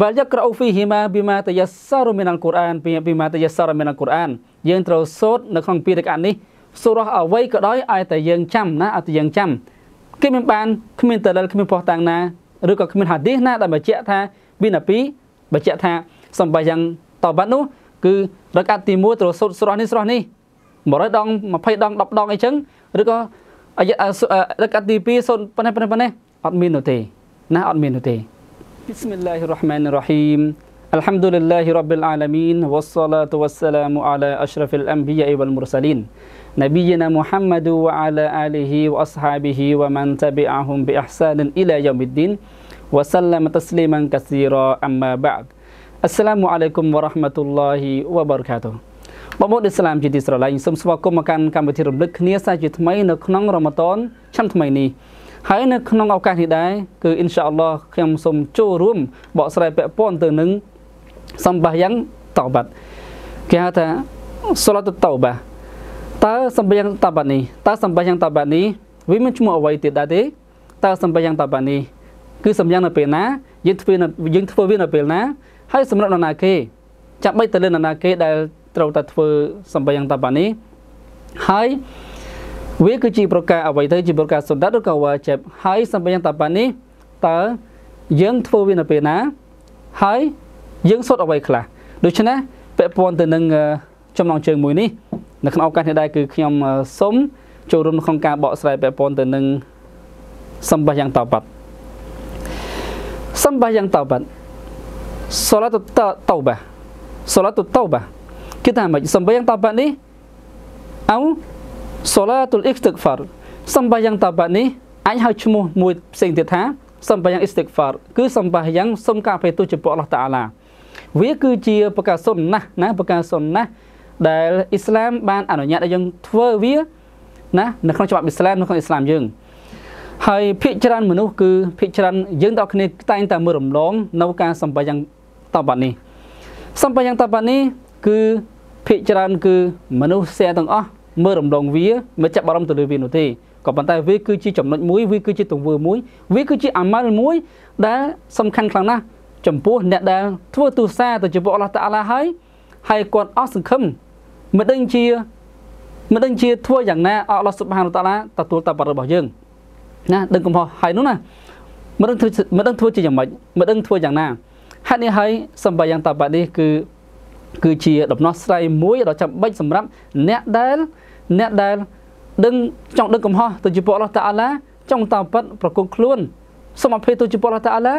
បាល់យកក្រៅហ្វីហ៊ីម៉ាប៊ីម៉ាតយ៉ាសារមីនអល់កូរ៉ានប៊ីម៉ាតយ៉ាសារមីនអល់កូរ៉ានយើងត្រូវសូត្រនៅក្នុងពីរកាននេះសូរ៉ះអ្វីក៏ដោយឲ្យតែយើងចាំណាឲ្យតែយើងចាំគេមិនបានគ្មានតលិលគ្មានពោះតាំងណាឬក៏គ្មានហាឌីសណាដែលបញ្ជាក់ថាប៊ីណាពីបញ្ជាក់ថាសំបីយ៉ាងតបាត់នោះគឺរកាត់ទី1ត្រូវសូត្រស្រស់នេះស្រស់នេះ100ដង20ដង10ដងអីចឹងឬក៏រកាត់ទី2សូត្រប៉ុណ្ណេះប៉ុណ្ណេះប៉ុណ្ណេះអត់មាននោះទេណាអត់មាននោះទេ بسم الله الرحمن الرحيم الحمد لله رب العالمين والصلاة والسلام على أشرف الأنبياء والمرسلين نبينا محمد وعلى آله وأصحابه ومن تبعهم بإحسان إلى يوم الدين وسلم تسليما كثيرا أما بعد السلام عليكم ورحمة الله وبركاته បងប្អូនឥស្លាមជាទីស្រឡាញ់សូមស្វាគមន៍មកកាន់កម្មវិធីរំលឹកគ្នាសាជាថ្មីនៅក្នុងរមតនឆ្នាំថ្មីនេះហើយនៅក្នុងឱកាសនេះដែរគឺអ៊ីនសាអល់ឡោះខ្ញុំសូមចូលរួមបកស្រាយពាក់ព័ន្ធទៅនឹងសម្បាយ៉ាងតោបាត់គេហៅថាសូឡាតតោបាតើសម្បាយ៉ាងតោបានេះតើសម្បាយ៉ាងតោបានេះវាមានឈ្មោះអ្វីទៀតដែរទេតើសម្បាយ៉ាងតោបានេះគឺសម្យ៉ាងនៅពេលណាយើងធ្វើយើងធ្វើវានៅពេលណាហើយសម្រាប់នរណាគេចាំបីតើលើនរណាគេដែលត្រូវតែធ្វើសម្បាយ៉ាងតោបានេះហើយវាគឺជាប្រការអ្វីទៅជាប្រការសុដាត់ឬក៏ wajib ហើយសម្បញ្ញាតបានេះតើយើងធ្វើវានៅពេលណាហើយយើងសុទ្ធអ្វីខ្លះដូច្នេះពាក់ព័ន្ធទៅនឹងចំណងជើងមួយនេះនៅក្នុងឱកាសនេះដែរគឺខ្ញុំសូមចូលរួមក្នុងការបកស្រាយពាក់ព័ន្ធទៅនឹងសម្បះយ៉ាងតបាត់សម្បះយ៉ាងតបាត់សូឡាតុតតោបាសូឡាតុតោបាគេថាម៉េចសម្បះយ៉ាងតបាត់នេះអោសូឡាតុលអ៊ីកតិកហ្វារសម្បាយ៉ាងតាបានេះអាចហៅឈ្មោះមួយផ្សេងទៀតថាសម្បាយ៉ាងអ៊ីស្តិកហ្វារគឺសម្បាយ៉ាងសុំការភ័យទោសចំពោះអល់ឡោះតាអាឡាវាគឺជាប្រការសុនណាស់ណាប្រការសុនណាស់ដែលអ៊ីស្លាម បានអនុញ្ញាតឲ្យយើងធ្វើវាណានៅក្នុងច្បាប់អ៊ីស្លាម នៅក្នុងអ៊ីស្លាមយើងហើយភាគច្រើនមនុស្សគឺភាគច្រើនយើងដល់គ្នាតែងតែមើលរំលងនៅការសម្បាយ៉ាងតបានេះសម្បាយ៉ាងតបានេះគឺភាគច្រើនគឺមនុស្សស្ទែទាំងអស់មើលរំលងវាមិនចាប់អារម្មណ៍ទៅលើវានោះទេក៏ប៉ុន្តែ វាគឺជាចំណុចមួយវាគឺជាទង្វើមួយវាគឺជាអាម៉ាល់មួយដែលសំខាន់ខ្លាំងណាស់ចំពោះអ្នក ដែលធ្វើទូសាទៅចំពោះអល់ឡោះតាអាឡាហើយ ហើយគាត់អស់សង្ឃឹមមិនដឹងជាមិនដឹងជាធ្វើយ៉ាងណាអល់ឡោះស៊ុបហាន តាឡាទទួលតាបាត់របស់យើងណាដឹងកំហុសហើយនោះណាមិនដឹងធ្វើមិនដឹងធ្វើជាយ៉ាងម៉េចមិនដឹងធ្វើយ៉ាងណាហេតុនេះហើយសម្បាយ៉ាងតាបាត់នេះគឺគឺជាដំណោះស្រាយមួយដ៏ចាំបាច់សម្រាប់អ្នកដែល អ្នកដែល ដឹង ចង់ដឹងកំហុសទៅជាពួកអល់ឡោះតាអាឡាចង់តាមពិតប្រគល់ខ្លួនសូមអភ័យទោសជាពួកអល់ឡោះតាអាឡា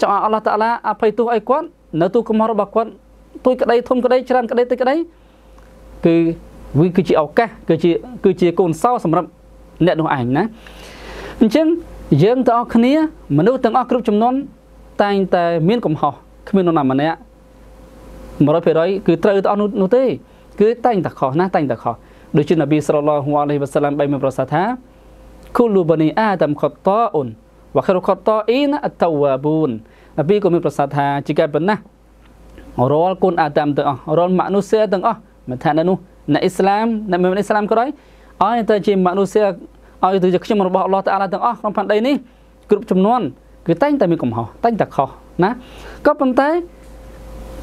ចង់ឲ្យអល់ឡោះតាអាឡាអភ័យទោសឲ្យគាត់នៅទូកំហុសរបស់គាត់ទួយក្តីធំក្តីច្រើនក្តីតិចក្តីគឺវាគឺជាឱកាសគឺជាគឺជាកូនសោសម្រាប់អ្នកនោះឯងណាអញ្ចឹងយើងទាំងអស់គ្នាមនុស្សទាំងអស់គ្រប់ចំនួនតែងតែមានកំហុសគ្មាននរណាម្នាក់100%គឺត្រូវទៅអស់នោះទេគឺតែងតែខុសណាតែងតែខុសដូចជានប៊ីសរឡោះអាឡៃវ៉ាសាឡាមបានមានប្រសាសន៍ថាគូលូបានីអាដាមខតតអ៊ុនវ៉ាខរខតតអ៊ីនអតវ៉ាប៊ូននប៊ីក៏មានប្រសាសន៍ថាជាកែប៉ុណ្ណារាល់គុណអាដាមទាំងអស់រាល់មនុស្សទាំងអស់មិនថានៅនោះអ្នកអ៊ីស្លាមអ្នកមិនអ៊ីស្លាមក៏ដោយឲ្យទៅជាមនុស្សឲ្យទៅជាខ្ញុំរបស់អល់ឡោះតាអាឡាទាំងអស់ក្នុងផែនដីនេះគ្រប់ចំនួនគឺតែងតែមានកំហុសតែងតែខុសណាក៏ប៉ុន្តែ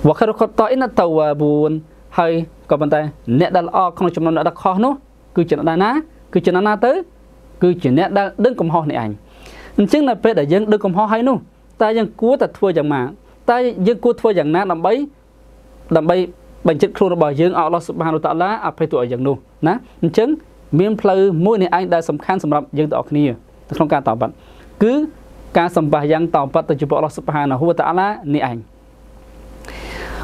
វខិរខតអ៊ីនតវ៉ាប៊ូនហើយក៏ប៉ុន្តែអ្នកដែលល្អក្នុងចំណោមអ្នកដែលខុសនោះគឺជាអ្នកណាគឺជាអ្នកណាទៅគឺជាអ្នកដែលដឹងកំហុសនេះឯងអញ្ចឹងនៅពេលដែលយើងដឹងកំហុសហើយនោះតែយើងគួរតែធ្វើយ៉ាងម៉េចតែយើងគួរធ្វើយ៉ាងណាដើម្បីដើម្បីបញ្ជិតខ្លួនរបស់យើងអល់ឡោះសុបានឧតាឡាអភ័យទោសឲ្យយើងនោះណាអញ្ចឹងមានផ្លូវមួយនេះឯងដែលសំខាន់សម្រាប់យើងទាំងអស់គ្នាក្នុងការតបបាត់គឺការសម្បះយ៉ាងតបបាត់ទៅចំពោះអល់ឡោះសុបានហូវតាឡានេះឯង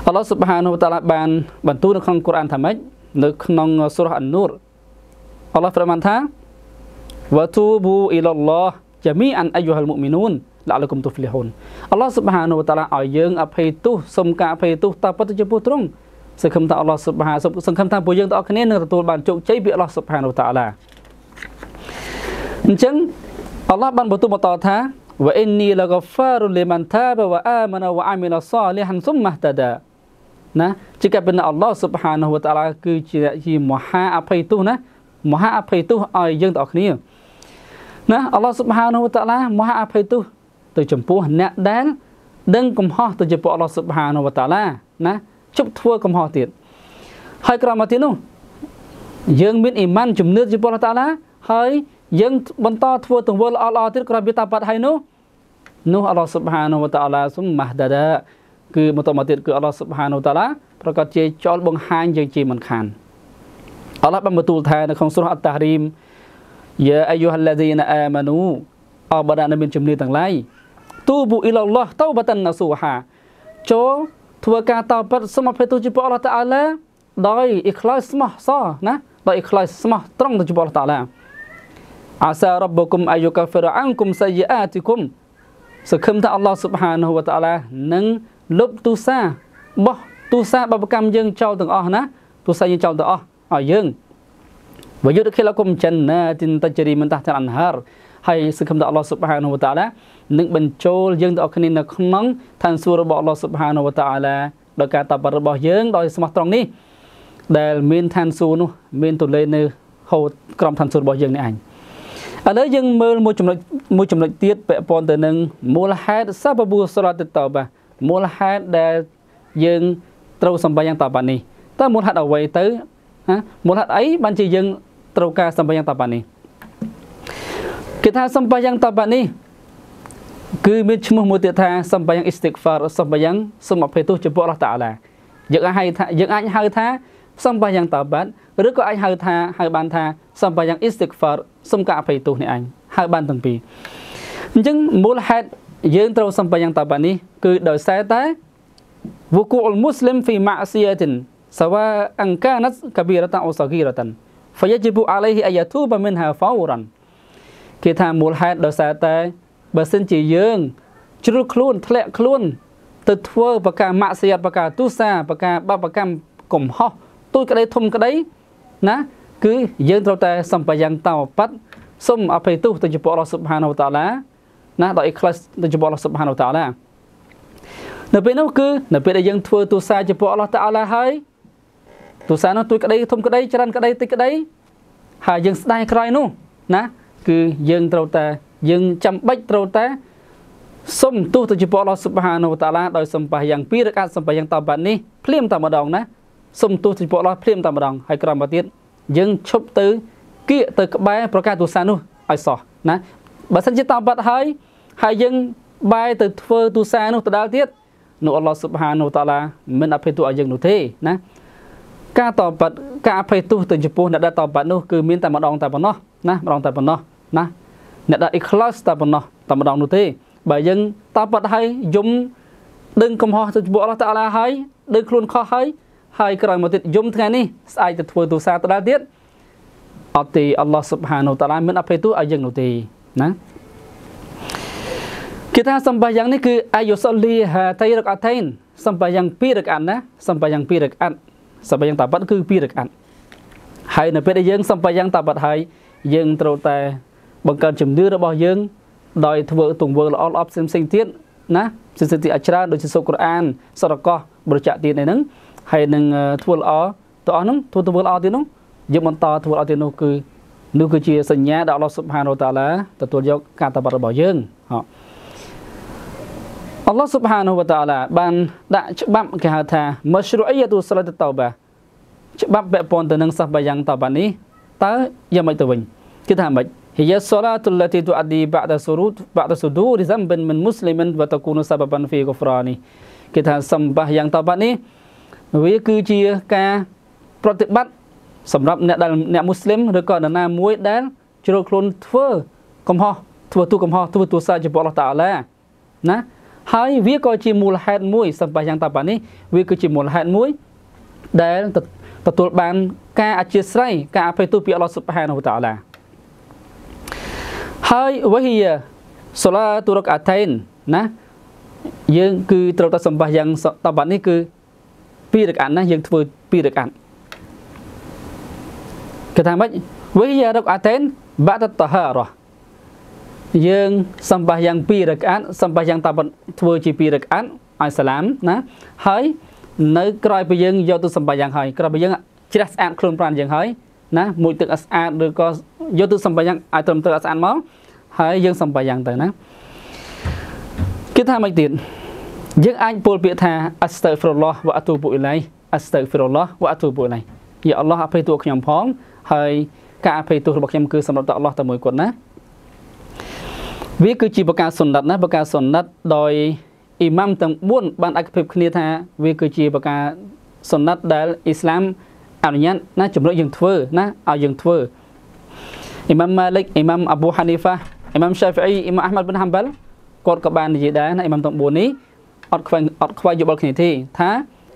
អល់ឡោះស៊ុបហានូវតាឡាបានបន្ទូលនៅក្នុងកូរ៉ានថាម៉េចនៅក្នុងសូរ៉ាអាននូរអល់ឡោះប្រមានថាវ៉ាទូប៊ូអ៊ីឡឡោះជាមីអានអាយូហលមុមីនូនឡាលុគុំទុហ្វលីហ៊ុនអល់ឡោះស៊ុបហានូវតាឡាឲ្យយើងអភ័យទោសសុំការអភ័យទោសតាពិតចំពោះទ្រង់សង្ឃឹមថាអល់ឡោះស៊ុបហាសង្ឃឹមថាពួកយើងទាំងអស់គ្នានឹងទទួលបានជោគជ័យពីអល់ឡោះស៊ុបហានូវតាឡាអញ្ចឹងអល់ឡោះបានបន្ទូលបន្តថា وإني لغفار لمن تاب وآمن وعمل صالحا ثم اهتدى ណាជាកាពិនអល់ឡោះសុបហានហូវតាឡាគឺជាជាមហាអភ័យទោសណា មហាអភ័យទោសឲ្យយើងទាំងអស់គ្នាណាអល់ឡោះសុបហានហូវតាឡាមហាអភ័យទោសទៅចំពោះអ្នកដែលដឹងកំហុសទៅចំពោះអល់ឡោះសុបហានហូវតាឡាណាជប់ធ្វើកំហុសទៀតហើយក្រោយមកទៀតនោះ យើងមានអ៊ីម៉ានជំនឿចំពោះអល់ឡោះតាឡាហើយយើងបន្តធ្វើទង្វើល្អៗទៀតក្រោយពីតាបាត់ហើយនោះនោះអល់ឡោះសុបហានហូវតាឡាសុំម៉ាហ្ដាដាគឺបន្តមកទៀតគឺអល់ឡោះសុបហានូតាឡាប្រកាសជាចោលបង្ហាញយើងជាមិនខានអល់ឡោះបានបន្ទូលថា នៅក្នុងសូរ៉ាអត់តាហរីមយ៉ាអាយុហល្លាឌីណាអាម៉ានូអបដានមានជំនឿទាំងឡាយទូប៊ូអ៊ីឡឡោះតូបតានណាសូហា ចូលធ្វើការតបិតសុំអភ័យទូចំពោះអល់ឡោះតាអាឡាដោយអ៊ីខ្លាសស្មោះសណាដោយអ៊ីខ្លាសស្មោះត្រង់ទៅចំពោះអល់ឡោះតាអាឡាអាសារ៉ាប់គុំអាយុកាហ្វេរ៉ាអង្គុំសាយអាទីគុំសង្ឃឹមថាអល់ឡោះស៊ុបហានហូវតាអាឡានឹងលុបទូសាបោះទូសាបបកម្មយើងចោលទាំងអស់ណា ទូសាយើងចោលទាំងអស់ឲ្យយើងវយុទ្ធខិលគុំចិនណាទិនតជរីមិនតះចរអនហារហើយសង្ឃឹមដល់អល់ឡោះស៊ុបហានវតាឡានឹងបញ្ចូលយើងទាំងអស់គ្នានៅក្នុងឋានសួគ៌របស់អល់ឡោះស៊ុបហានវតាឡាដោយការតបរបស់យើងដោយស្មោះត្រង់នេះដែលមានឋានសួគ៌នោះ មានទូលេនៅហូតក្រំឋានសួគ៌របស់យើងនេះអញឥឡូវយើងមើលមួយចំណុចមួយចំណុចទៀតពាក់ព័ន្ធទៅនឹងមូលហេតុសពបុសរតតបាមូលហេតុដែលយើង ត្រូវសម្បែងយ៉ាងតបនេះតើមូលហេតុអ្វីទៅណាមូលហេតុអីបានជាយើង ត្រូវការសម្បែងយ៉ាងតបនេះគេថាសម្បែងយ៉ាងតបនេះគឺមានឈ្មោះមួយទៀតថាសម្បាយអ៊ីស្តិកហ្វារសម្បាយសូមអភ័យទោសចំពោះអល់ឡោះតាអាឡាយើងអាចហៅថាយើងអាចហៅថាសម្បាយយ៉ាងតាបាត់ឬក៏អាចហៅថាហៅបានថាសម្បាយអ៊ីស្តិកហ្វារសូមការអភ័យទោសនេះអញហៅបានទាំងពីរអញ្ចឹងមូលហេតុយើងត្រូវសំបីយ៉ាងតបានេះគឺដោយសារតែ wuku al muslim fi ma'siyatin sawa'an kanat kabiratan aw saghiratan fayajibu alayhi ayatuba minha fawran គេថាមូលហេតុដោយសារតែបើសិនជាយើង ជ្រុលខ្លួនធ្លាក់ខ្លួនទៅធ្វើ បកាម៉ាក់សៀតបកាទុសាបកាបបកម្មកំហុសទូចក្តីធំក្តីណាគឺយើងត្រូវតែសម្បយ៉ាងតោប៉ັດសូមអភ័យទោសទៅចំពោះអល់ឡោះស៊ុបហានវតាឡាណាដោយ ikhlas ទៅចំពោះ Allah Subhanahu Wa Ta'ala នៅពេលនោះគឺនៅពេលដែលយើងធ្វើទូសាចំពោះ Allah Ta'ala ហើយទូសានោះទួយក្តីធំក្តីច្រើនក្តីតិចក្តីហើយយើង ស្ដាយក្រោយនោះណា គឺយើងត្រូវតែយើងចាំបាច់ត្រូវតែសុំទោសទៅចំពោះ Allah Subhanahu Wa Ta'ala ដោយសម្បាយ៉ាងពីរឬអាចសម្បាយ៉ាងតបបាត់នេះភ្លាមតែម្ដងណាសុំទោសទៅចំពោះ Allah ភ្លាមតែម្ដងហើយក្រោយមកទៀតយើងឈប់ទៅគៀកទៅក្បែរប្រកាសទូសានោះឲ្យសោះណាបើសិនជាតាមបាត់ហើយហើយយើងបែរទៅធ្វើទូសានោះទៅដល់ទៀតនោះអល់ឡោះស៊ុបហានូតាឡាមិន អភ័យទោសឲ្យយើងនោះទេណាការតបការអភ័យទោសទៅចំពោះអ្នកដែលតបនោះគឺមានតែម្ដងតែប៉ុណ្ណោះណាម្ដងតែប៉ុណ្ណោះណាអ្នកដែល ikhlas តែប៉ុណ្ណោះតែម្ដងនោះទេ បើយើងតបឲ្យយំដឹងកំហុសទៅចំពោះអល់ឡោះតាឡាហើយដឹងខ្លួនខុសហើយហើយក្រោយមកទៀតយំថ្ងៃនេះស្អែកទៅធ្វើទូសាទៅដល់ទៀតអត់ទេអល់ឡោះស៊ុបហានូតាឡាមិនអភ័យទោសឲ្យយើងនោះទេណាគេថាសម្បាយ៉ាងនេះគឺអាយុសុលីហាតៃរកអតៃនសម្បាយ៉ាង2រកអាត់ណាសម្បាយ៉ាង2រកអាត់សម្បាយ៉ាងតាបាត់គឺ2រកអាត់ហើយនៅពេលដែលយើងសម្បាយ៉ាងតាបាត់ហើយយើងត្រូវតែ បង្កើនជំនឿរបស់យើង ដោយធ្វើទង្វើល្អល្អផ្សេងផ្សេងទៀតណាផ្សេងផ្សេងទៀតអច្រាដូចជាសូកូរ៉ានសរកោះប្រចាក់ទៀតនេះហ្នឹងហើយនឹងធ្វើល្អទៅអស់ហ្នឹងធ្វើទង្វើល្អទៀតហ្នឹងយើងបន្តធ្វើល្អទៀតនោះគឺនោះគឺជាសញ្ញាដែលអល់ឡោះស៊ុបហានូតាឡាទទួលយកការតបរបស់យើងហ៎អល់ឡោះស៊ុបហានូវតាឡាបាន ដាក់ច្បាប់គេហៅថាមជ្រុអ៊ីយ៉ាទូសឡាតតោបាច្បាប់ពាក់ព័ន្ធទៅនឹងសះបាយ៉ាងតបានេះតើយ៉ាងម៉េចទៅវិញគឺថាម៉េច هي الصلاة التي تؤدي بعد سرود بعد صدور ذنب من مسلم وتكون سببا في غفرانه គេថាសម្បាយ៉ាងតបានេះវាគឺជាការប្រតិបត្តិសម្រាប់អ្នកដែលអ្នកមូស្លីមឬក៏នរណាមួយ ដែលជ្រុលខ្លួនធ្វើកំហុសធ្វើទូកំហុសធ្វើទូសាចំពោះអល់ឡោះតាអាឡា ណា ហើយវាក៏ជាមូលហេតុមួយសម្បះយ៉ាងតាប៉ានេះវាគឺជាមូលហេតុមួយដែលទទួលបាន ការអធ្យាស្រ័យការអភ័យទោសពីអល់ឡោះស៊ុបហានវតាអាឡាហើយវហិយាសូឡាទូរកអាថៃនណាយើងគឺត្រូវតែសម្បះយ៉ាងតាប៉ានេះគឺពីររកអានណាយើងធ្វើ ពីររកអានគេថាម៉េចវិយារកអាតេនបាតតហារ៉យើងសម្បាយ៉ាង2រកអាត់សម្បាយ៉ាងតាធ្វើជា2រកអាត់ឲ្យសាឡាមណាហើយនៅក្រោយពីយើងយកទៅសម្បាយ៉ាងហើយក្រោយពីយើងជ្រះស្អាតខ្លួនប្រានយើងហើយ ណា មួយទឹកឲ្យស្អាតឬក៏យកទៅសម្បាយ៉ាងឲ្យត្រឹមត្រូវឲ្យស្អាតមកហើយយើងសម្បាយ៉ាងទៅណាគេថាម៉េចទៀតយើងអាចពោលពាក្យថា astaghfirullah wa atubu ilaih astaghfirullah wa atubu ilaih យ៉ាអល់ឡោះអភ័យទោសខ្ញុំផងហើយការអភ័យទោសរបស់ខ្ញុំគឺសម្រាប់ដល់អល់ឡោះតែមួយគាត់ណាវាគឺជាប្រការសុណិតណាប្រការសុណិតដោយអ៊ីម៉ាំទាំង4បានឯកភាពគ្នាថា វា គឺជាប្រការសុណិតដែលអ៊ីស្លាមអនុញ្ញាតណាជំរុញយើងធ្វើណាឲ្យយើងធ្វើអ៊ីម៉ាំម៉ាលិកអ៊ីម៉ាំអាប៊ូហានីហ្វាអ៊ីម៉ាំឆាហ្វីអ៊ីអ៊ីម៉ាំអាហ្មាត់ប៊ិនហាំបាល់គាត់ក៏បាននិយាយដែរណាអ៊ីម៉ាំទាំង4នេះអត់ខ្វែងអត់ខ្វែងយោបល់គ្នាទេថា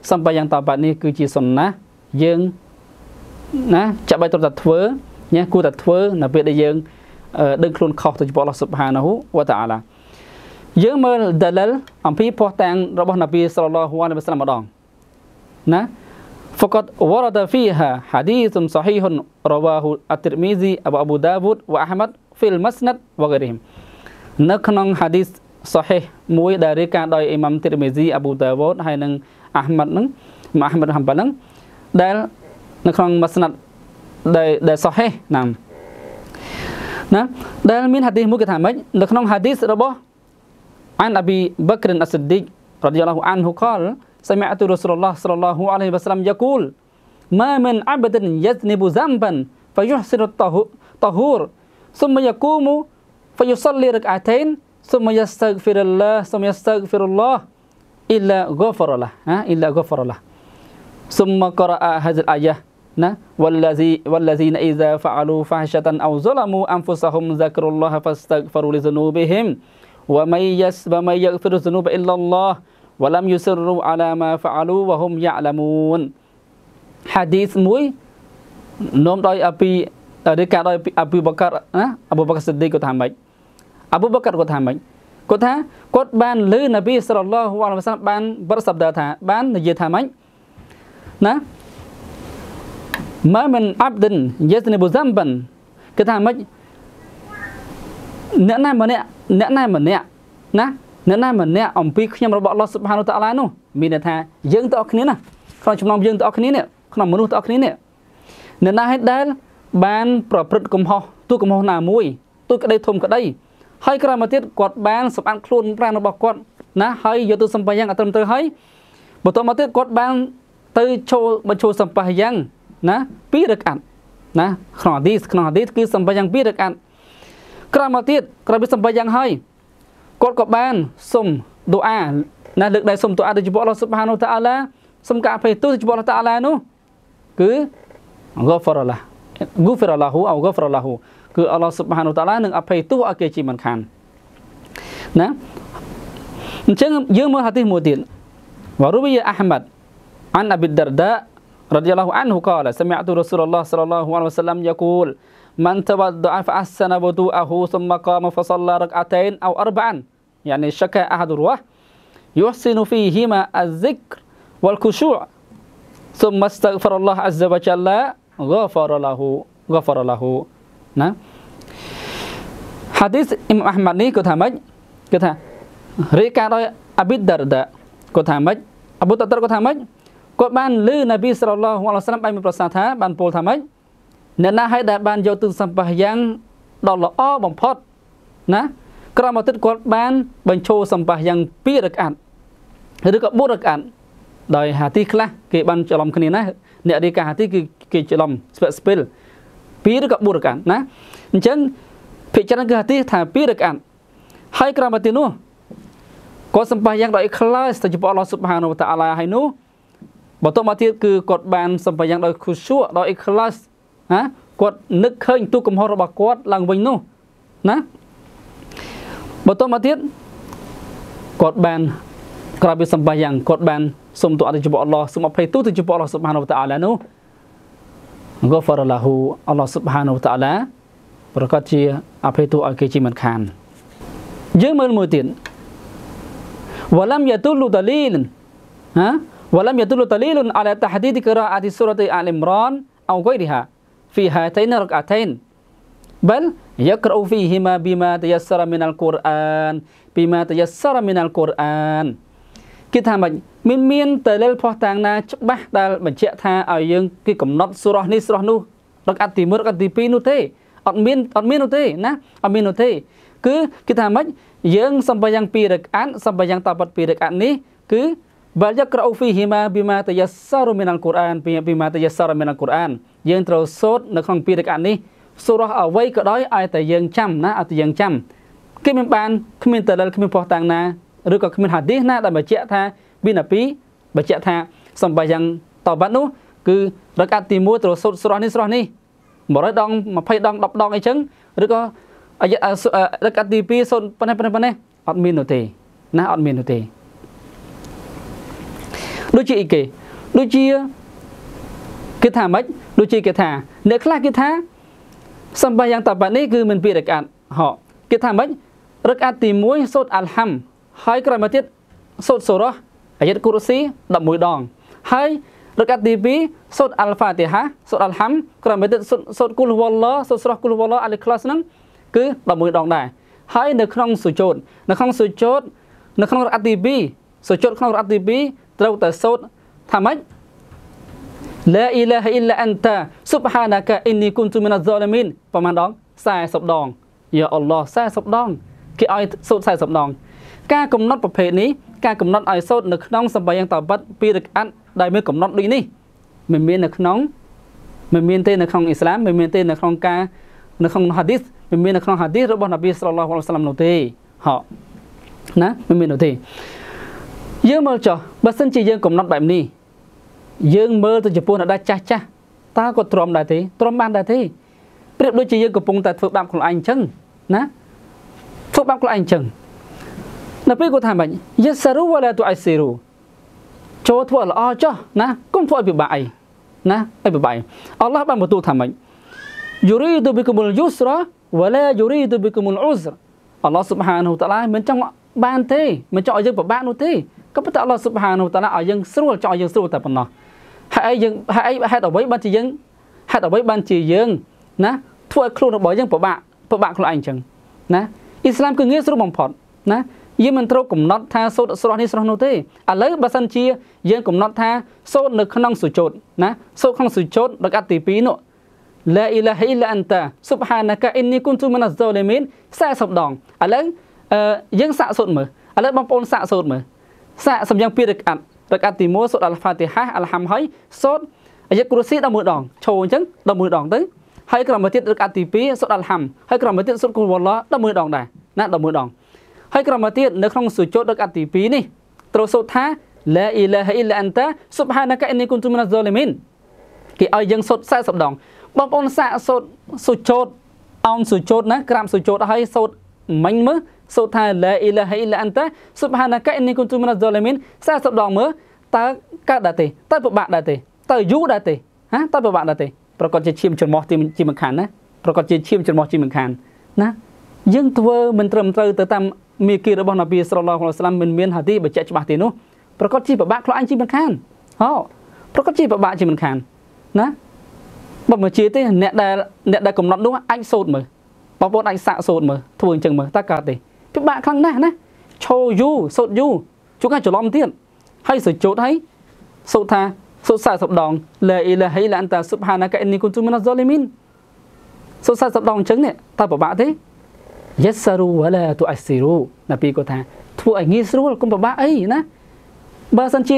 សម្បាយ៉ាងតបាត់នេះគឺជាសុណណាយើងណាចាំបាច់ត្រូវតែធ្វើណាគួរតែធ្វើនៅពេលដែលយើងដឹងខ្លួនខុសទៅចំពោះអល់ឡោះស៊ុបហានាហ៊ូវតាអាឡាយើងមើលដលលអំពីភ័ស្តុតាងរបស់នប៊ីសល្លឡោះអាឡៃវសល្លមម្ដងណា فقد ورد فيها حديث صحيح رواه الترمذي وابو داود واحمد في المسند وغيرهم នៅក្នុង hadith sahih មួយដែលរៀបការដោយអ៊ីម៉ាំទីរមីស៊ីអាប៊ូដាវូដហើយនិងអាហ្មាត់នឹងអាហ្មាត់ហាំបាហ្នឹងដែលនៅក្នុងមស្និតដែលដែលសោះហេះណាណាដែលមានហាឌីសមួយគេថាម៉េចនៅក្នុងហាឌីសរបស់អានអប៊ីបក្រិនអសិឌីករ៉ាឌីយ៉ាឡោះអានហ៊ូកល سمعت رسول الله صلى الله عليه وسلم يقول ما من عبد يذنب ذنبا فيحسن الطهور ثم يقوم فيصلي ركعتين ثم يستغفر الله ثم يستغفر الله إلا غفر له إلا غفر له ثم قرأ هذه الآية نا والذي والذين إذا فعلوا فحشة أو ظلموا أنفسهم ذكروا الله فاستغفروا لذنوبهم ومن يس ومن يغفر الذنوب إلا الله ولم يسروا على ما فعلوا وهم يعلمون حديث موي نوم داي أبي أريكا داي أبي بكر أبو بكر الصديق كتامي أبو بكر كتامي كتا كت بان لي نبي صلى الله عليه وسلم بان برصب داتا بان نجيتامي نا ម៉ាមិនអាប់ឌិនយេសនីបូសាំបានគេថាម៉េចអ្នកណាម្នាក់អ្នកណាម្នាក់ណាអ្នកណាម្នាក់អំពីខ្ញុំរបស់ Allah Subhanahu Wa Ta'ala នោះមានន័យថា យើងទាំងអស់គ្នាណាក្នុងចំណោមយើងទាំងអស់គ្នានេះក្នុងមនុស្សទាំងអស់គ្នានេះអ្នកណាហេតុដែល បាន ប្រព្រឹត្តកំហុសទូកំហុសណាមួយទូក្តីធំក្តី ហើយក្រោយមកទៀតគាត់បានសម្អាតខ្លួនប្រាណរបស់គាត់ណាហើយយកទៅសម្បាយ៉ាងអត្រឹមត្រូវហើយបន្ទាប់មកទៀតគាត់បានទៅចូលបញ្ចូលសម្បាយ៉ាងណា2រកាត់ណាក្នុងអាឌីសក្នុងអាឌីសគឺសម្បាយ៉ាង2រកាត់ក្រោយមកទៀតក្រោយពីសម្បាយ៉ាងហើយគាត់ក៏បានសុំឌូអាណាលើកដៃសុំទូអាទៅចំពោះអល់ឡោះស៊ុបហានូតាអាឡាសុំការអភ័យទោសទៅចំពោះអល់ឡោះតាអាឡានោះគឺ غفر له غفر له អោ غفر له គឺអល់ឡោះស៊ុបហានូតាអាឡានឹងអភ័យទោសឲ្យគេជាមិនខានណាអញ្ចឹងយើងមើលហាទីសមួយទៀតវរុវីយ៉ាអាហ្មាត់អានអប៊ីដរដា رضي الله عنه قال سمعت رسول الله صلى الله عليه وسلم يقول من توضأ فأحسن وضوءه ثم قام فصلى ركعتين أو أربعا يعني شكا أحد الرواه يحسن فيهما الذكر والكشوع ثم استغفر الله عز وجل غفر له غفر له نا حديث إمام أحمد مج គាត់បានលើនប៊ីសរឡោះវ៉ាឡាសាមបានមានប្រសាសន៍ថា បានពោលថាម៉េចអ្នកណាហើយដែលបានយកទិសសម្បះយ៉ាងដ៏ល្អបំផុតណាក្រមអតិតគាត់បាន បញ្ឈោសម្បះយ៉ាង2រកាត់ឬក៏4រកាត់ដោយហាទីខ្លះគេបានច្រឡំគ្នាណាអ្នករៀបការហាទីគឺគេច្រឡំស្ពាក់ស្ពិល2ឬក៏4រកាត់ណាអញ្ចឹងភាគច្រើនគឺហាទីថា2រកាត់ហើយក្រមអតិនោះគាត់សម្បះយ៉ាងដោយខ្លាចទៅចំពោះអល់ឡោះស៊ុបហានូតាអាឡាហើយនោះបន្ទាប់មកទៀតគឺគាត់បានសម្បយ៉ាងដោយខុសួរដោយអេក្លាសណាគាត់នឹកឃើញទូកំហុសរបស់គាត់ឡើងវិញនោះណាបន្ទាប់មកទៀតគាត់បានក្រោយពីសម្បយ៉ាងគាត់បានសូមទូអតិចំពោះអល់ឡោះសូមអភ័យទូទៅចំពោះអល់ឡោះស៊ុបហានូវតាអាឡានោះ غفر له អល់ឡោះស៊ុបហានូវតាអាឡាប្រកាសជាអភ័យទូឲ្យគេជាមិនខានយើងមើលមួយទៀត ولم يتل دليل ហ៎ ولم يدل دليل على تحديد قراءة سورة آل عمران أو غيرها في هاتين الركعتين بل يقرأ فيهما بما تيسر من القرآن بما تيسر من القرآن គេថាមិនមានមានតលិលផោះតាំងណាច្បាស់ដែលបញ្ជាក់ថាឲ្យយើងគេកំណត់សរោះនេះសរោះនោះរកអតិមរកអតិ2នោះទេអត់មានអត់មាននោះទេណាអត់មាននោះទេគឺគេថាម៉េចយើងសម្បាយ៉ាងពីររកអានសម្បាយ៉ាងតាបាត់ពីររកអាននេះគឺបាល់យកក្រៅហ្វីហ៊ីម៉ាប៊ីម៉ាតយ៉ាសារមីនអល់កូរ៉ានប៊ីម៉ាតយ៉ាសារមីនអល់កូរ៉ានយើងត្រូវសូត្រនៅក្នុងពីរកានេះសូរ៉ាអ្វីក៏ដោយឲ្យតែយើងចាំណាឲ្យតែយើងចាំគេមិនបានគ្មានតលិលគ្មានពោះតាំងណាឬក៏គ្មានហាឌីសណាដែលបញ្ជាក់ថាប៊ីណាពីបញ្ជាក់ថាសម្បាយ៉ាងតបាត់នោះគឺរកាត់ទី1ត្រូវសូត្រស្រស់នេះស្រស់នេះ100ដង20ដង10ដងអីចឹងឬក៏រកាត់ទី2សូត្រប៉ុណ្ណេះប៉ុណ្ណេះប៉ុណ្ណេះអត់មាននោះទេណាអត់មាននោះទេដូចជាអីគេដូចជាគេថាម៉េចដូចជាគេថាអ្នកខ្លះគេថាសម្បាយ៉ាងតបានេះគឺមិនពីរកអាត់ហោគេថាម៉េចរកអាត់ទី1សូត្រអាល់ហាំហើយ ក្រោយមកទៀតសូត្រសូរ៉ាអាយតគូរ៉ូស៊ី11ដង ហើយ រកអាត់ទី2សូត្រអាល់ហ្វាទីហាសូត្រអាល់ហាំក្រោយមកទៀតសូត្រគូលវ៉ាឡោសូត្រស្រោះគូលវ៉ាឡោអាលីក្លាសហ្នឹងគឺ11ដងដែរហើយ នៅក្នុងសុជោតនៅក្នុងសុជោតនៅក្នុងរកអាត់ទី2សុជោតក្នុងរកអាត់ទី2ត្រូវតែសូត្រថាម៉េចឡាអ៊ីឡាហ៍អ៊ីឡាអន្តាស៊ុបហានាកាអ៊ីនីគុនទូមីណាហ្សាលីមីនប្រហែលដង40ដងយ៉ាអល់ឡោះ40ដងគេឲ្យ សូត្រ40ដង ការកំណត់ប្រភេទនេះការកំណត់ឲ្យសូត្រនៅក្នុងសម្ប័យយ៉ាងតាបិតពីរកអាត់ដែលមានកំណត់ដូចនេះមិនមាននៅក្នុងមិនមានទេនៅក្នុងអ៊ីស្លាមមិនមានទេនៅក្នុងការនៅក្នុងហាឌីសមិនមាននៅក្នុងហាឌីសរបស់នប៊ីសល្លឡោះអាឡៃហ៊ីវ៉ាសឡាមនោះទេហោណាមិនមាននោះទេយើងមើលចុះបើសិនជាយើងកំណត់បែបនេះយើងមើលទៅចំពោះអ្នកដែលចាស់ចាស់តើគាត់ទ្រាំដែរទេទ្រាំបានដែរទេប្រៀបដូចជាយើងកំពុងតែធ្វើបាបខ្លួនឯងអញ្ចឹងណាធ្វើបាបខ្លួនឯងអញ្ចឹងនៅពេលគាត់ថាម៉េចយេសារូវ៉ាឡាទូអៃសេរូចូលធ្វើល្អចុះណាកុំធ្វើឲ្យពិបាកអីណាឲ្យពិបាកអល់ឡោះបានបន្ទូលថាម៉េចយូរីទូប៊ីកុមុលយូសរ៉ាវ៉ាឡាយូរីទូប៊ីកុមុលអ៊ូសរអល់ឡោះស៊ុបហានូតាឡាមិនចង់បានទេមិនចង់ឲ្យយើងពិបាកនោះទេក៏ប៉ុន្តែអល់ឡោះស៊ុបហានូតាឡាឲ្យយើងស្រួលចង់ឲ្យយើងស្រួលតែប៉ុណ្ណោះហើយអីយើងហើយអីហេតុអ្វីបានជាយើងហេតុអ្វីបានជាយើងណាធ្វើឲ្យខ្លួនរបស់យើងពិបាកពិបាកខ្លួនឯងអញ្ចឹងណាអ៊ីស្លាមគឺងាយស្រួលបំផុតណាយើងមិនត្រូវកំណត់ថា សូត្រស្រស់នេះស្រស់នោះទេឥឡូវបើសិនជា យើង កំណត់ថាសូត្រនៅក្នុងសុជោតណាសូត្រក្នុងសុជោតរកាត់ទី2នោះឡាអ៊ីឡាហ៊ីឡាអន្តស៊ុបហានាកាអ៊ីននីគុនទូមីណាសដូលីមីន40ដងឥឡូវយើងសាកសូត្រមើលឥឡូវបងប្អូនសាកសូត្រមើលសាកសម្យ៉ាងពីរកាត់រកាត់ទី1សូត្រអលហ្វាទីហាអលហាំហើយសូត្រអាយៈគ្រូស៊ីដល់មួយដងឈោអញ្ចឹងដល់មួយដងទៅហើយក្រោយមកទៀតរកាត់ទី2សូត្រអលហាំហើយក្រោយមកទៀតសូត្រគូវឡោះដល់មួយដងដែរណាដល់មួយដងហើយក្រោយមកទៀតនៅក្នុងសុជោតរកាត់ទី2នេះត្រូវសូត្រថាឡាអ៊ីឡាហីឡាអន្តាស៊ុបហានាកាអ៊ីនីគុនទុមណាហ្សូលីមីនគេឲ្យយើងសូត្រ40ដងបងប្អូនសាកសូត្រសុជោតអោនសុជោតណាក្រាមសុជោតហើយសូត្រមិញមើលសូត្រថាឡាអ៊ីឡាហៃឡាអន្តស៊ុបហាណាកាអ៊ីនីគុនទុមីណាសដាលីមីន40ដងមើលតើកើតដែរទេតើពិបាកដែរទេតើយូរដែរទេហាតើពិបាកដែរទេប្រកបជាឈាមច្រមុះទីជាមិនខានណាប្រកបជាឈាមច្រមុះជាមិនខានណាយើងធ្វើមិនត្រឹមត្រូវទៅតាមមេគីរបស់នប៊ីសរឡោះឡោះស្លាមមិនមាន ហាទីបញ្ជាក់ច្បាស់ទេនោះប្រកបជាពិបាកខ្លួនឯងជាមិនខានហោប្រកបជាពិបាកជាមិនខានណាបើមកជាទេអ្នកដែលអ្នកដែលកំណត់នោះអាចសូត្រមើលបងប្អូនអាចសាកសូត្រមើលធ្វើអញ្ចឹងមើលតើកើតទេពិបាកខ្លាំងណាស់ណាឈោយូសូត្រយូជួនកាលច្រឡំទៀតហើយសូត្រជូតហើយសូត្រថាសូត្រ40ដងឡាអ៊ីឡាហីឡាអន្តាស៊ុបហាណាកាអ៊ីនីគុនទុមីណាហ្សាលីមីនសូត្រ40ដងអញ្ចឹងនេះតើពិបាកទេយ៉ាសារូវឡាទូអាស៊ីរូណាពីគាត់ថាធ្វើឲ្យងាយស្រួលកុំពិបាកអីណាបើសិនជា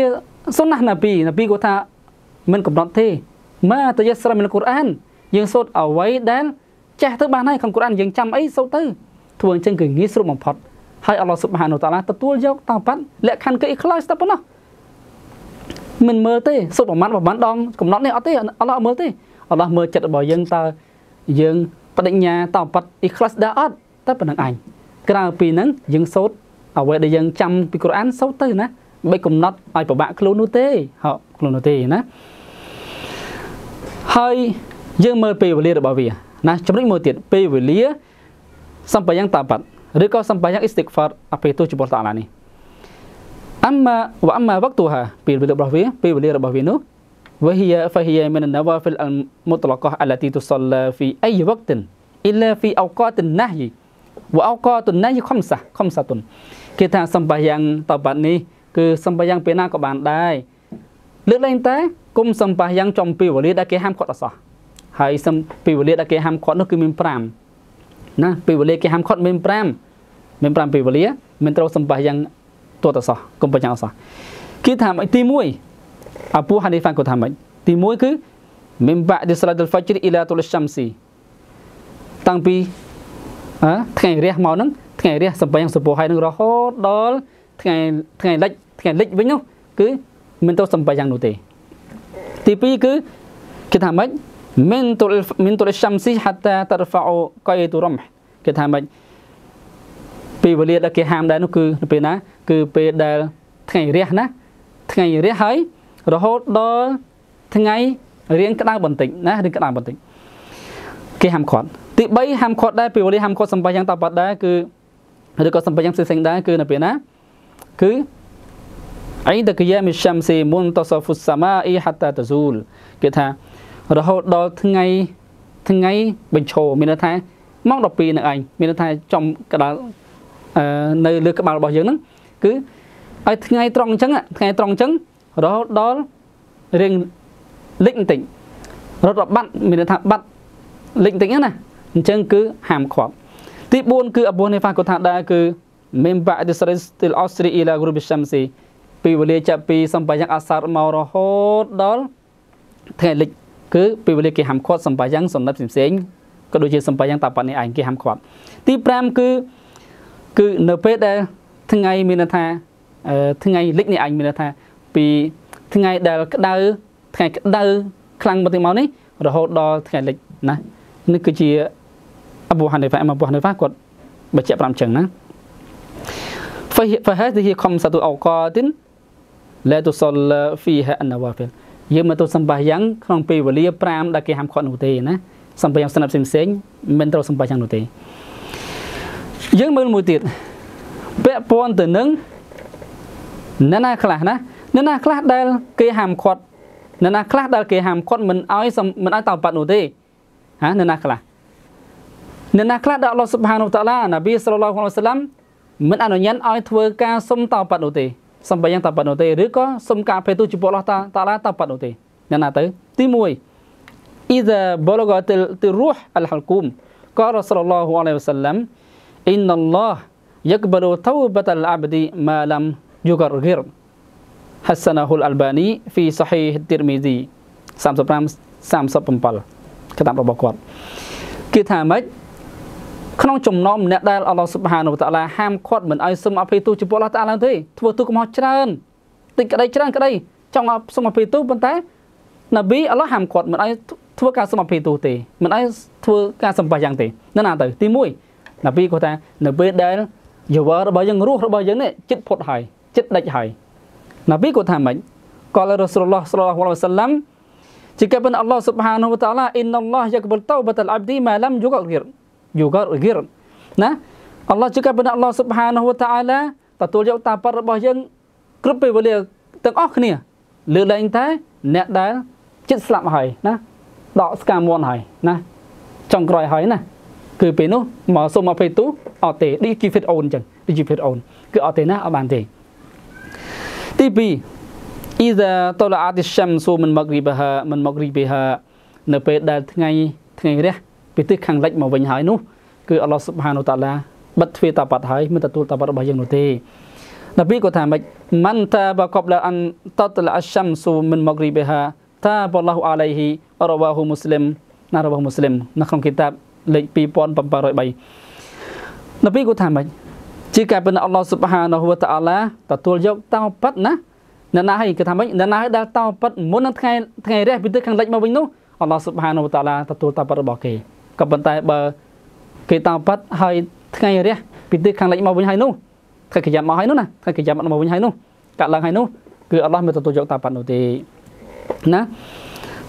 សុនណះណាពីណាពីគាត់ថា មិនកំណត់ទេម៉ាតយ៉ាស្រាមីនកូរ៉ាន យើង សូត្រអ្វីដែលចេះទៅបានហើយក្នុងកូរ៉ានយើងចាំអីសូត្រទៅធ្វើអញ្ចឹងគឺងាយស្រួលបំផុតហើយអល់ឡោះស៊ុបហានូតាឡាទទួលយកតាំងប៉ាត់លក្ខខណ្ឌគឺអ៊ីខ្លាសតែប៉ុណ្ណោះមិនមើលទេសុបប្រមាណប្រមាណដង កំណត់នេះអត់ទេអល់ឡោះមើលទេអល់ឡោះមើលចិត្តរបស់យើងតើយើងបដិញ្ញាតាំងប៉ាត់អ៊ីខ្លាសដែរអត់តែប៉ុណ្្នឹងឯងក្រៅពីហ្នឹងយើងសូត្រអ្វីដែលយើងចាំពីកូរ៉ានសូត្រទៅ ណាមិនកំណត់ឲ្យប្របាក់ខ្លួននោះទេហោខ្លួននោះទេណាហើយយើងមើលពេលវេលារបស់វាណាចំណុចមួយទៀតពេលវេលា sembahyang tabat Hadi kau sembahyang istighfar apa itu jebol ta'ala ni amma wa amma waktuha bil bil rahwi bil bil rahwi nu wa hiya fa hiya min an-nawafil al-mutlaqah allati tusalla fi ayyi waqtin illa fi awqatin nahyi wa awqatun nahyi khamsah khamsatun គេថាសម្បាយ៉ាងតបាត់នេះគឺសម្បាយ៉ាងពេលណាក៏បានដែរលើកលែងតែគុំសម្បាយ៉ាងចំពីវេលាដែលគេហាមគាត់អត់សោះហើយសម្ពីវេលាដែលគេហាមគាត់នោះគឺមាន5ណាពេលវេលាគេហាមឃាត់មេម5មេម5ពេលវេលាមិនត្រូវសម្បះយ៉ាងទោះតសោះកុំបញ្ញាអសោះគេថាម៉េចទី1អាពូហានីហ្វាគាត់ថាម៉េចទី1គឺមេមបាក់ឌីសឡាតុលហ្វាជ្រីអ៊ីឡាតុលရှာំស៊ីតាំងពីអឺថ្ងៃរះមកហ្នឹងថ្ងៃរះសម្បះយ៉ាងសុពោហើយនឹងរហូតដល់ថ្ងៃថ្ងៃលិចថ្ងៃលិចវិញនោះគឺមិនទៅសម្បះយ៉ាងនោះទេ ទី2គឺគេថាម៉េច من طول من طول الشمس حتى ترفع قيد رمح គេថាម៉េចពេលវេលាដែលគេហាមដែរនោះគឺពេលណា គឺពេលដែលថ្ងៃរះណា ថ្ងៃរះហើយរហូតដល់ថ្ងៃរៀងក្តៅបន្តិចណារៀងក្តៅបន្តិចគេហាមឃាត់ទី3ហាមឃាត់ដែរពេលវេលាហាមឃាត់សម្បាយ៉ាងតបតដែរគឺឬក៏សម្បាយ៉ាងផ្សេងៗដែរគឺនៅពេលណាគឺអីតកយាមិស្យំស៊ីមុនតសហ្វុសសាម៉ាអ៊ីហាតាតស៊ូលគេថារហូតដល់ថ្ងៃថ្ងៃបញ្ឈរមានន័យថាម៉ោង12នឹងឯងមានន័យថាចំកដាលនៅលើក្បាលរបស់យើងហ្នឹងគឺឲ្យថ្ងៃត្រង់អញ្ចឹងថ្ងៃត្រង់អញ្ចឹងរហូតដល់រៀងលិចបន្តិចរត់ដល់បាត់មានន័យថាបាត់លិចបន្តិចណាអញ្ចឹងគឺហាមឃាត់ទី4គឺអបុនេហ្វាកថាដែរគឺមេមបាអ៊ីសរ៉េស្ទីលអូស្ត្រីអ៊ីឡាគ្រូប៊ីសាំស៊ីពីវេលាចាប់ពីសម្បាយ៉ាងអាសារមករហូតដល់ថ្ងៃលិចគឺពេលវេលាគេហាមឃាត់សម្បាយ៉ាងសំណិតផ្សេងៗក៏ដូចជាសម្បាយ៉ាងតាបាត់នេះឯងគេហាមឃាត់ទី5គឺគឺនៅពេលដែលថ្ងៃមានន័យថាថ្ងៃលិចនេះឯងមានន័យថា ពីថ្ងៃដែលក្តៅថ្ងៃក្តៅខ្លាំងមកទាំងមកនេះរហូតដល់ថ្ងៃលិចណានេះគឺជាអបូហានីហ្វាអមអបូហានីហ្វាគាត់បញ្ជាក់5ចឹងណា فهذه خمسة أوقات لا تصلى فيها النوافل យើងមិនទៅសម្បាសយ៉ាងក្នុងពេលវេលា5ដែលគេហាមឃាត់នោះទេណាសម្បាសយ៉ាងស្និបផ្សេងៗមិនត្រូវសម្បាសយ៉ាងនោះទេយើងមើលមួយទៀតពាក់ព័ន្ធទៅនឹងណានាខ្លះណាណានាខ្លះដែល គេហាមឃាត់ណានាខ្លះដែលគេហាមឃាត់មិនឲ្យមិនឲ្យតោប៉ាត់នោះទេហាណានាខ្លះណានាខ្លះដែលអល់ឡោះស៊ុបហានូតាឡាណាប៊ីសល្លឡោះអាឡៃសាឡាំមិនអនុញ្ញាតឲ្យធ្វើការសុំតោប៉ាត់នោះទេសំបីយ៉ាងតាប៉ាត់នោះទេឬក៏សុំការភេទោះចំពោះអល់ឡោះតាតាឡាតាប៉ាត់នោះទេអ្នកណាទៅទី1 إذا بلغت الروح الحلقوم قال صلى الله عليه وسلم إن الله يقبل توبة العبد ما لم يغرغر حسنه الألباني في صحيح الترمذي 35 37កតាបរបស់គាត់គឺថាម៉េចក្នុងចំណោមអ្នកដែលអល់ឡោះស៊ុបហានូតាឡាហាមឃាត់មិនឲ្យសុំអភ័យទោសចំពោះអល់ឡោះតាឡាទេធ្វើទូកំហុសច្រើនតិចក្តីច្រើនក្តីចង់សុំអភ័យទោសប៉ុន្តែណាប៊ីអល់ឡោះហាមឃាត់មិនឲ្យធ្វើការសុំអភ័យទោសទេមិនឲ្យធ្វើការសម្បាសយ៉ាងទេនោះណាទៅទី1ណាប៊ីគាត់ថានៅពេលដែលជីវររបស់យើងរស់របស់យើងនេះចិត្តផុតហើយចិត្តដាច់ហើយណាប៊ីគាត់ថាម៉េចកលរ៉ូស៊ូលឡោះសល្លឡោះអាឡៃវ៉ាសឡាំជាកិបិនអល់ឡោះស៊ុបហានូវតាឡាអ៊ីនណល់ឡោះយ៉ាកបលតោបតលអាប់ឌីម៉ាឡាំយុកហ្គិរ you got a gift ណាអល់ឡោះជឿកពីអល់ឡោះស៊ុបហានហ៊ូតាអាឡាទទួលយកតាប៉ាត់របស់យើងគ្រប់ពេលវេលាទាំងអស់គ្នា លើលែងតែអ្នកដែលចិត្តស្លាប់ហើយណាដកស្កាមន់ហើយណាចង់ក្រោយហើយណា គឺពេលនោះមកសុំមកភេទទូអត់ទេ digifit own ចឹង digifit own គឺអត់ទេណាអត់បានទេទី2 إذا طلعت الشمس من مغربها من مغربها នៅ ពេលដែលថ្ងៃថ្ងៃរះពីទិសខាងលិចមកវិញហើយនោះគឺអល់ឡោះស៊ុបហានូតាឡាបិទទ្វារតាបាត់ហើយមិនទទួលតាបាត់របស់យើងនោះទេនប៊ីគាត់ថាម៉េចមន្តាបកបឡាអានតតលអស្យមស៊ូមិនមករីបេហាតាបឡោះអាឡៃហ៊ីរវ៉ាហ៊ូមូស្លីមណារវ៉ាហ៊ូមូស្លីមនៅក្នុងគីតាបលេខ2703នប៊ីគាត់ថាម៉េចជាការពិនអល់ឡោះស៊ុបហានូវតាឡាទទួលយកតោប៉ាត់ណាអ្នកណាហើយគេថាម៉េចអ្នកណាដែលតោប៉ាត់មុននឹងថ្ងៃថ្ងៃរះពីទិសខាងលិចមកវិញនោះអល់ឡោះស៊ុបហានូវតាឡាទទួលតោប៉ាត់របស់គេក៏ប៉ុន្តែបើគេតោប៉ាត់ហើយថ្ងៃរះពីទិសខាងលិចមកវិញហើយនោះថ្ងៃកញ្ញាមកហើយនោះណាថ្ងៃកញ្ញាមកវិញហើយនោះកាត់ឡើងហើយនោះគឺអល់ឡោះមិនទទួលយកតាប៉ាត់នោះទេណា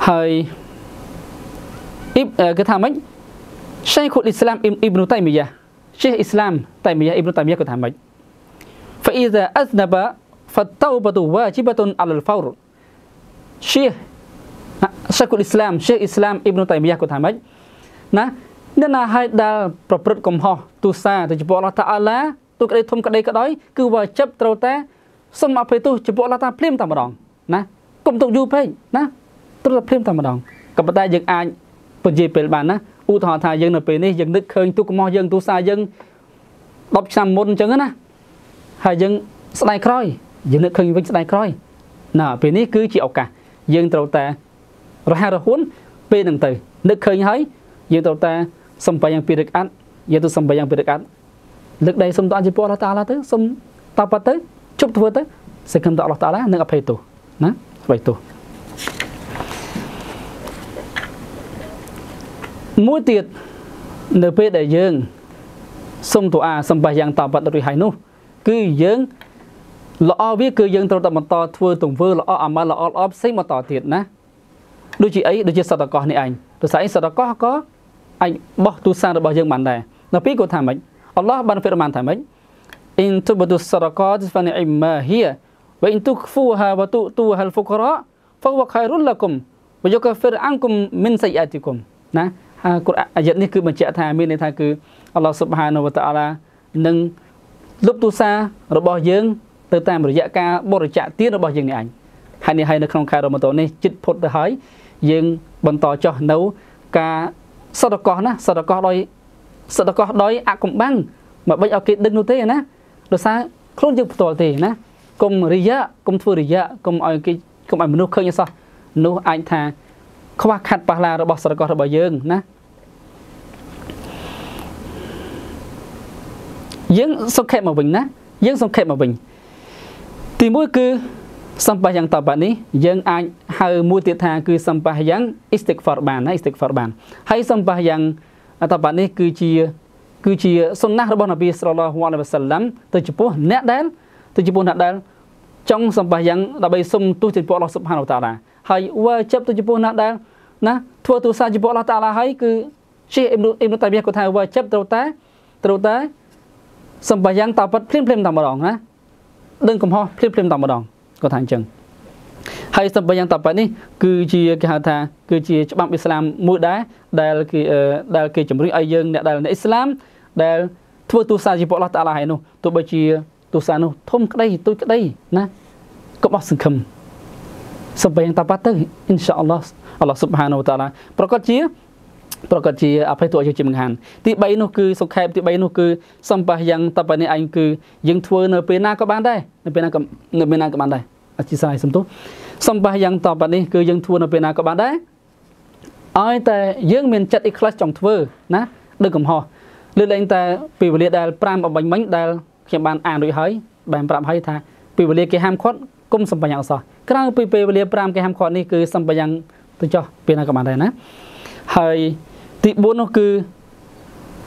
ហើយអ៊ីបគេថាម៉េចឆេខុលអ៊ីស្លាមអ៊ីបនុតៃមីយ៉ាឆេខអ៊ីស្លាមតៃមីយ៉ាអ៊ីបនុតៃមីយ៉ាគាត់ថាម៉េច فإذا أذنب فالتوبة واجبة على الفور ឈៀសសាគុលអ៊ីស្លាម شيخ អ៊ីស្លាមអ៊ីបនុតៃមីយ៉ាគាត់ថាម៉េចណានេះណាហេតុដែលប្រព្រឹត្តកំហុសទូសាទៅចំពោះអល់ឡោះតាអាឡាទូក្តីធំក្តីក្តីគឺវាចិត្តត្រូវតែសុំអភ័យទោសចំពោះអល់ឡោះតាភ្លាមតែម្ដងណាកុំទុកយូរពេកណាត្រូវតែភ្លាមតែម្ដងក៏ប៉ុន្តែយើងអាចពន្យាពេលបានណាឧទាហរណ៍ថាយើងនៅពេលនេះយើងនឹកឃើញទូកំហុសយើងទូសាយើង10ឆ្នាំមុនអញ្ចឹងណាហើយយើងស្ដាយក្រោយយើងនឹកឃើញវិញស្ដាយក្រោយ ណាពេលនេះគឺជាឱកាសយើងត្រូវតែរហ័សរហួនពេលហ្នឹងទៅនឹកឃើញហើយយើងត្រូវតែសំបីយ៉ាងពីរឹកអាត់យើងទៅសំបីយ៉ាងពីរឹកអាត់លើកដៃសុំតអជាពរអល់តាឡាទៅសុំតបទៅជប់ធ្វើទៅសេចក្ដីតអល់តាឡានឹងអភ័យទោសណាអ្វីទោសមួយទៀតនៅពេលដែលយើងសុំទូអាសំបះយ៉ាងតបតរួចហើយនោះគឺយើងល្អវាគឺយើងត្រូវតែបន្តធ្វើទង្វើល្អអាម៉ាល់ល្អល្អផ្សេងបន្តទៀតណាដូចជាអីដូចជាសតកោះនេះឯងដូចស្អីសតកោះក៏អាចបោះទូសានរបស់យើងបានដែរនៅពីគាត់ថាម៉េចអល់ឡោះបានហ្វីរម៉ានថាម៉េចអ៊ីនទុបទុសរកតហ្វានីអ៊ីម៉ាហ៊ីវ៉ៃអ៊ីនទុគហ្វូហាវ៉ទុទូហាលហ្វុករ៉ាហ្វវ៉ខៃរុលឡាគុមវ៉យុកហ្វីរអានគុមមិនសៃអាទីគុមណាអាគុរអាយ៉ាត់នេះគឺបញ្ជាក់ថាមានន័យថាគឺអល់ឡោះស៊ុបហានវតាអាឡានឹងលុបទូសារបស់យើងទៅតាមរយៈការបរិច្ចាគទានរបស់យើងនេះឯងហើយនេះហើយនៅក្នុងខែរ៉ម៉ាឌុននេះជិតផុតទៅហើយយើងបន្តចោះនៅការសតកោះណាសតកោះដោយសតកោះដោយអកំបាំងមកបិចឲ្យគេដឹងនោះទេណាដោយសារខ្លួនយើងផ្ទាល់ទេណាគុំរិយៈគុំធ្វើរិយៈគុំឲ្យគេគុំឲ្យមនុស្សឃើញអីសោះនោះអាចថា ខ្វះខាត់ប៉ះឡារបស់សតកោះរបស់យើងណាយើងសង្ខេបមកវិញណា យើងសង្ខេបមកវិញទីមួយគឺសម្បយ៉ាងតបនេះយើងអាចហៅមួយទៀតថាគឺសម្បាយ៉ាងអ៊ីស្តិកហ្វរបានណាអ៊ីស្តិកហ្វរបានហើយសម្បាយ៉ាងតបានេះគឺជា គឺជាសុណាស់របស់នប៊ីស្រឡោះវ៉ាឡៃវ៉ាសាឡាំទៅចំពោះអ្នកដែលទៅចំពោះអ្នកដែលចង់សម្បាយ៉ាងដើម្បីសុំទោសចំពោះអល់ឡោះស៊ុបហានវតាឡាហើយវ៉ាជិបទៅចំពោះអ្នកដែលណាធ្វើទូសាចំពោះអល់ឡោះតាឡាហើយគឺឈីអ៊ីមអ៊ីមតៃមីគាត់ថាវ៉ាជិបត្រូវតែត្រូវតែសម្បាយ៉ាងតាប៉ាត់ភ្លាមភ្លាមតែម្ដងណាដឹងកំហុសភ្លាមភ្លាមតែម្ដងគាត់ថាអញ្ចឹងហើយស្ទើរបីយ៉ាងតបនេះគឺជាគេហៅថាគឺជាច្បាប់អ៊ីស្លាមមួយដែរដែលគេដែលគេជំរុញឲ្យយើងអ្នកដែលអ្នកអ៊ីស្លាម ដែលធ្វើទូសាជាពួកអល់ឡោះតាឡាហើយនោះទោះបីជាទូសានោះធំក្តីទូចក្តីណាកុំអស់សង្ឃឹមស្ទើរបីយ៉ាងតបទៅអ៊ីនសាអល់ឡោះអល់ឡោះស៊ុបហានូតាឡាប្រកាសជាប្រកាសជាអភ័យទោសឲ្យជាបង្ហាញទី3នោះគឺសុខេបទី3នោះគឺសម្បះយ៉ាង តបនេះឯងគឺយើងធ្វើនៅពេលណាក៏បានដែរនៅពេលណាក៏នៅពេលណាក៏បានដែរអធិស្ឋានសំទោសសំបាសយ៉ាងតបនេះគឺយើងធ្វើនៅពេលណាក៏បានដែរឲ្យតែយើងមាន ចិត្តអ៊ីក្លាសចង់ធ្វើណាដឹកកំហុសលើកលែងតែពេលវេលាដែល5អបាញ់មិញដែលខ្ញុំបានអានរួចហើយបានប្រាប់ហើយថាពេលវេលាគេហាមឃាត់គុំសម្បញ្ញអសោះក្រៅពីពេលវេលា5គេហាមឃាត់នេះគឺសម្បញ្ញទៅចោះពេលណាក៏បានដែរណាហើយទី4នោះគឺ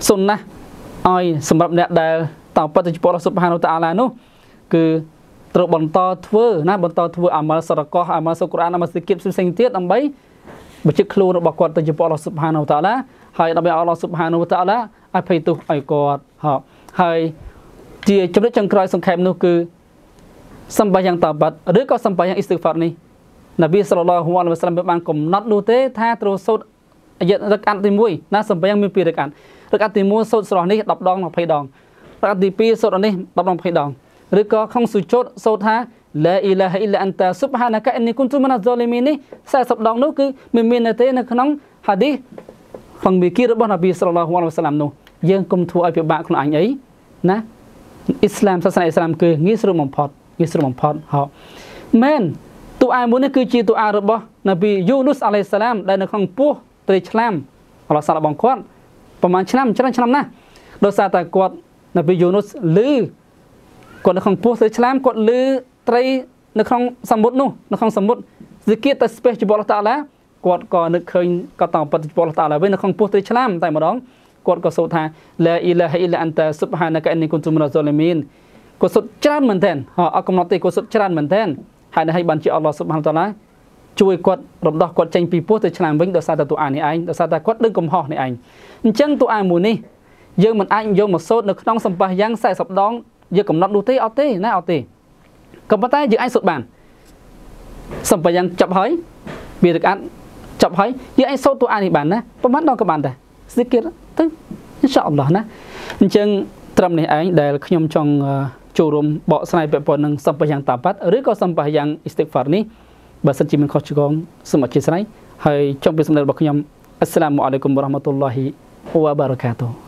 សុនណាឲ្យសម្រាប់អ្នកដែលតោប៉ិតចំពោះរបស់សុបហានុតាអាឡានោះគឺត្រូវបន្តធ្វើណាបន្តធ្វើអាម៉ាល់សរកោះអាម៉ាល់សុក្រានអាម៉ាល់សិគិបផ្សេងទៀតដើម្បីបញ្ជិតខ្លួនរបស់គាត់ទៅជាព្រះអល់ឡោះស៊ុបហានូតាឡាហើយដើម្បីអល់ឡោះស៊ុបហានូតាឡាឲ្យភ័យទោសឲ្យគាត់ហោហើយជាចំណុចចុងក្រោយសង្ខេបនោះគឺសម្បាយ៉ាងតាបាត់ឬក៏សម្បាយ៉ាងអ៊ីស្ទីហ្វារនេះនប៊ីសល្លឡោះអាឡៃវ៉ាសាឡាមបានកំណត់នោះទេថាត្រូវសូត្រអាយៈរកអានទី1ណាសម្បាយ៉ាងមាន2រកអានរកអានទី1សូត្រស្រស់នេះ10ដង20ដងរកអានទី2សូត្រនេះ10ដង20ដងឬក៏ក្នុងសុជុតសូត្រថាឡាអ៊ីឡាហអ៊ីឡាអន្តាស៊ុបហានាកាអ៊ីនីគុនទុមីនាហ្សាលីមីននេះ40ដងនោះគឺមិនមានទេនៅក្នុងហាឌីសក្នុងមេគីរបស់នប៊ីសល្លឡោះវ៉ាសាឡាមនោះយើងកុំធ្វើឲ្យពិបាកខ្លួនអញអីណាអ៊ីស្លាមសាសនាអ៊ីស្លាម គឺងាយស្រួលបំផុតងាយស្រួលបំផុតហោមែនទូអាមួយនេះគឺជាទូអារបស់នប៊ីយូនុសអាឡៃសាឡាម ដែលនៅក្នុងពោះត្រីឆ្លាមអល់ឡោះសាឡាបងគាត់ប្រហែលឆ្នាំ ច្រើនឆ្នាំណាស់ដោយសារតែគាត់នប៊ីយូនុសលឺគាត់នៅក្នុងពោះទៅឆ្លាមគាត់លឺត្រីនៅក្នុងសមុទ្រនោះនៅក្នុងសមុទ្រសេគៀតទៅស្ពេសជីវរតាឡាគាត់ក៏នឹកឃើញក៏តោប៉ិតជីវរតាឡាវិញនៅក្នុងពោះទៅឆ្លាមតែម្ដងគាត់ក៏សូត្រថាឡាអ៊ីឡាហអ៊ីឡាអន្តាស៊ុបហានាកាអ៊ីនីគុនទុមរ៉ាស៊ូលីមីនគាត់សូត្រច្រើនមែនទែនអត់កំណត់ទេគាត់សូត្រច្រើនមែនទែនហើយនេះឲ្យបានជាអល់ឡោះស៊ុបហានតាឡាជួយគាត់រំដោះគាត់ចេញពីពោះទៅឆ្លាមវិញដោយសារតែតួអានេះឯងដោយសារតែគាត់ដឹងកំហុសនេះឯងអញ្ចឹងតួអាមួយនេះយើងមិនអាចយកមកសូត្រនៅក្នុងសម្បាសយ៉ាង40ដងយើងកំណត់នោះទេអត់ទេណាអត់ទេក៏ប៉ុន្តែយើងអាចសូត្របានសំប្រយ៉ាងចប់ហើយវាទឹកអាត់ចប់ហើយយើងអាចសូត្រតួអាននេះបាន ណាប្រហែលដល់ក៏បានដែរស្ទីគៀតទៅអ៊ីនសាអល់ឡោះណាអញ្ចឹងត្រឹមនេះឯងដែលខ្ញុំ ចង់ចូលរួមបកស្រាយពាក់ព័ន្ធនឹងសំប្រយ៉ាងតាបាត់ឬក៏សំប្រយ៉ាងអ៊ីស្តិកហ្វារនេះបើសិនជាមានខុសឆ្គងសូមអធិស្ឋានហើយចុងពីសំណេររបស់ខ្ញុំអស្សឡាមអាឡៃគុំវរ៉ាហ្មាតុលឡាហ៊ីវ៉ាបារកាតូ